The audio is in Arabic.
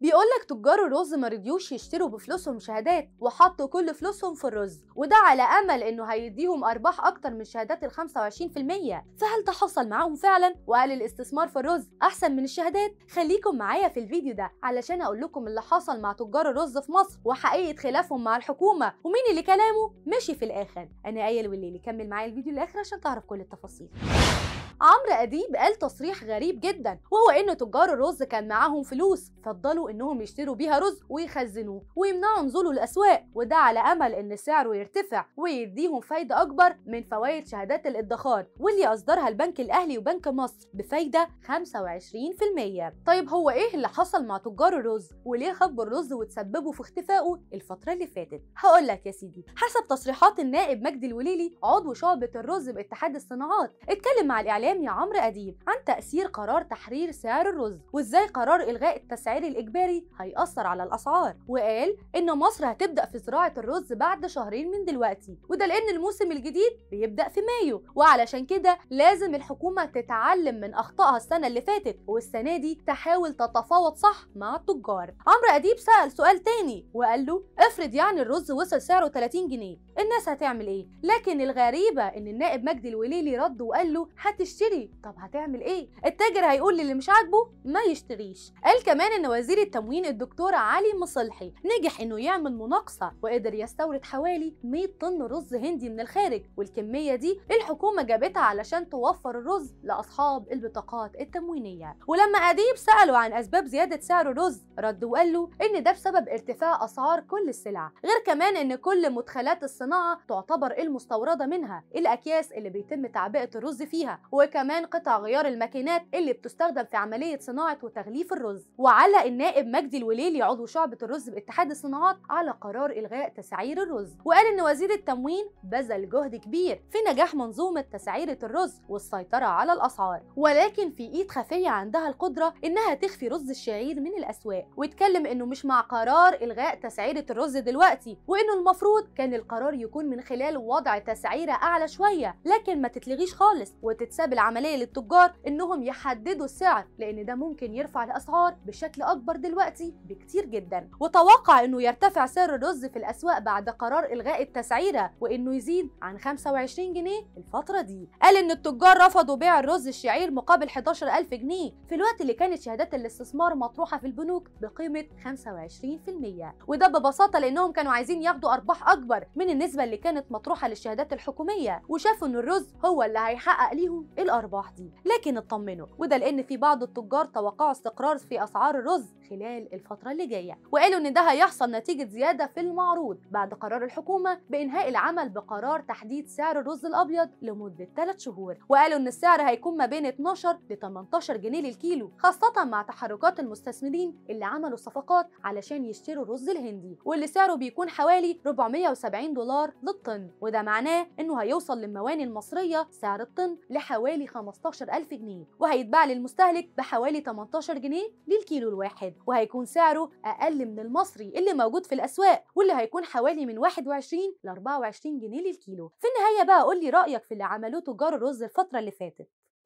بيقولك تجار الرز ما رضيوش يشتروا بفلوسهم شهادات وحطوا كل فلوسهم في الرز وده على امل انه هيديهم ارباح اكتر من شهادات ال 25% فهل ده حصل معاهم فعلا وهل الاستثمار في الرز احسن من الشهادات خليكم معايا في الفيديو ده علشان اقول لكم اللي حصل مع تجار الرز في مصر وحقيقه خلافهم مع الحكومه ومين اللي كلامه مشي في الاخر انا ايل والليلي كمل معايا الفيديو للاخر عشان تعرف كل التفاصيل عمرو أديب قال تصريح غريب جدا وهو إن تجار الرز كان معاهم فلوس فضلوا إنهم يشتروا بيها رز ويخزنوه ويمنعوا نزوله الأسواق وده على أمل إن سعره يرتفع ويديهم فايدة أكبر من فوائد شهادات الادخار واللي أصدرها البنك الأهلي وبنك مصر بفايدة 25% طيب هو إيه اللي حصل مع تجار الرز وليه خبوا الرز وتسببوا في اختفائه الفترة اللي فاتت هقول لك يا سيدي حسب تصريحات النائب مجدي الوليلي عضو شعبة الرز باتحاد الصناعات اتكلم مع الإعلام كلام يا عمرو أديب عن تأثير قرار تحرير سعر الرز وإزاي قرار إلغاء التسعير الإجباري هيأثر على الأسعار وقال إن مصر هتبدأ في زراعة الرز بعد شهرين من دلوقتي وده لأن الموسم الجديد بيبدأ في مايو وعلشان كده لازم الحكومة تتعلم من أخطائها السنة اللي فاتت والسنة دي تحاول تتفاوض صح مع التجار عمرو أديب سأل سؤال تاني وقال له افرض يعني الرز وصل سعره 30 جنيه الناس هتعمل ايه لكن الغريبة ان النائب مجدي الوليلي رد وقال له هتشتري يشتري طب هتعمل ايه التاجر هيقول للي مش عاجبه ما يشتريش قال كمان ان وزير التموين الدكتور علي مصلحي نجح انه يعمل مناقصه وقدر يستورد حوالي 100 طن رز هندي من الخارج والكميه دي الحكومه جابتها علشان توفر الرز لاصحاب البطاقات التموينيه ولما اديب ساله عن اسباب زياده سعر الرز رد وقال له ان ده بسبب ارتفاع اسعار كل السلع غير كمان ان كل مدخلات الصناعه تعتبر المستورده منها الاكياس اللي بيتم تعبئه الرز فيها وكمان قطع غيار الماكينات اللي بتستخدم في عملية صناعة وتغليف الرز وعلق النائب مجدي الوليلي عضو شعبة الرز باتحاد الصناعات على قرار إلغاء تسعير الرز وقال إن وزير التموين بذل جهد كبير في نجاح منظومة تسعيرة الرز والسيطرة على الأسعار ولكن في إيد خفية عندها القدرة إنها تخفي رز الشعير من الأسواق واتكلم إنه مش مع قرار إلغاء تسعيرة الرز دلوقتي وإنه المفروض كان القرار يكون من خلال وضع تسعيرة أعلى شوية لكن ما تتلغيش خالص وتتساب العمليه للتجار انهم يحددوا السعر لان ده ممكن يرفع الاسعار بشكل اكبر دلوقتي بكتير جدا وتوقع انه يرتفع سعر الرز في الاسواق بعد قرار الغاء التسعيره وانه يزيد عن 25 جنيه الفتره دي قال ان التجار رفضوا بيع الرز الشعير مقابل 11000 جنيه في الوقت اللي كانت شهادات الاستثمار مطروحه في البنوك بقيمه 25% وده ببساطه لانهم كانوا عايزين ياخدوا ارباح اكبر من النسبه اللي كانت مطروحه للشهادات الحكوميه وشافوا ان الرز هو اللي هيحقق ليهم الارباح دي لكن اطمنوا وده لان في بعض التجار توقعوا استقرار في اسعار الرز خلال الفتره اللي جايه وقالوا ان ده هيحصل نتيجه زياده في المعروض بعد قرار الحكومه بانهاء العمل بقرار تحديد سعر الرز الابيض لمده 3 شهور وقالوا ان السعر هيكون ما بين 12 ل 18 جنيه للكيلو خاصه مع تحركات المستثمرين اللي عملوا صفقات علشان يشتروا الرز الهندي واللي سعره بيكون حوالي 470 دولار للطن وده معناه انه هيوصل للمواني المصريه سعر الطن لحوالي حوالي 15000 جنيه وهيتباع للمستهلك بحوالي 18 جنيه للكيلو الواحد وهيكون سعره أقل من المصري اللي موجود في الأسواق واللي هيكون حوالي من 21 ل 24 جنيه للكيلو في النهاية بقى قولي رأيك في اللي عملوه تجار الرز الفترة اللي فاتت